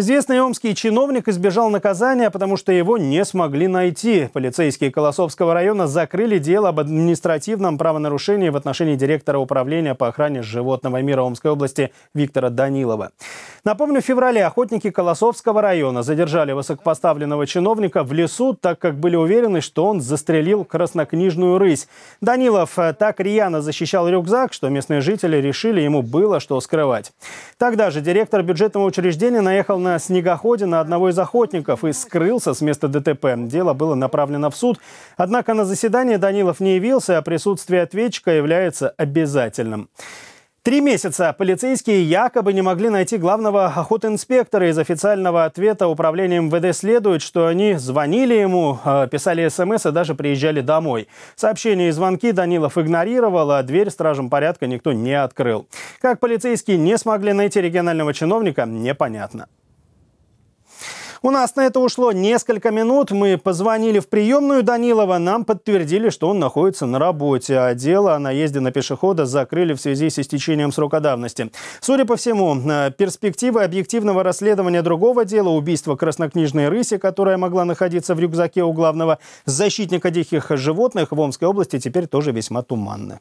Известный омский чиновник избежал наказания, потому что его не смогли найти. Полицейские Колосовского района закрыли дело об административном правонарушении в отношении директора управления по охране животного мира Омской области Виктора Данилова. Напомню, в феврале охотники Колосовского района задержали высокопоставленного чиновника в лесу, так как были уверены, что он застрелил краснокнижную рысь. Данилов э, так рьяно защищал рюкзак, что местные жители решили, ему было что скрывать. Тогда же директор бюджетного учреждения наехал на на снегоходе на одного из охотников и скрылся с места ДТП. Дело было направлено в суд. Однако на заседание Данилов не явился, а присутствие ответчика является обязательным. Три месяца полицейские якобы не могли найти главного охотинспектора. Из официального ответа управления МВД следует, что они звонили ему, а, писали смс и даже приезжали домой. Сообщения и звонки Данилов игнорировал, а дверь стражам порядка никто не открыл. Как полицейские не смогли найти регионального чиновника, непонятно. У нас на это ушло несколько минут. Мы позвонили в приемную Данилова. Нам подтвердили, что он находится на работе, а дело о наезде на пешехода закрыли в связи с истечением срока давности. Судя по всему, э, перспективы объективного расследования другого дела, убийства краснокнижной рыси, которая могла находиться в рюкзаке у главного защитника диких животных в Омской области, теперь тоже весьма туманны.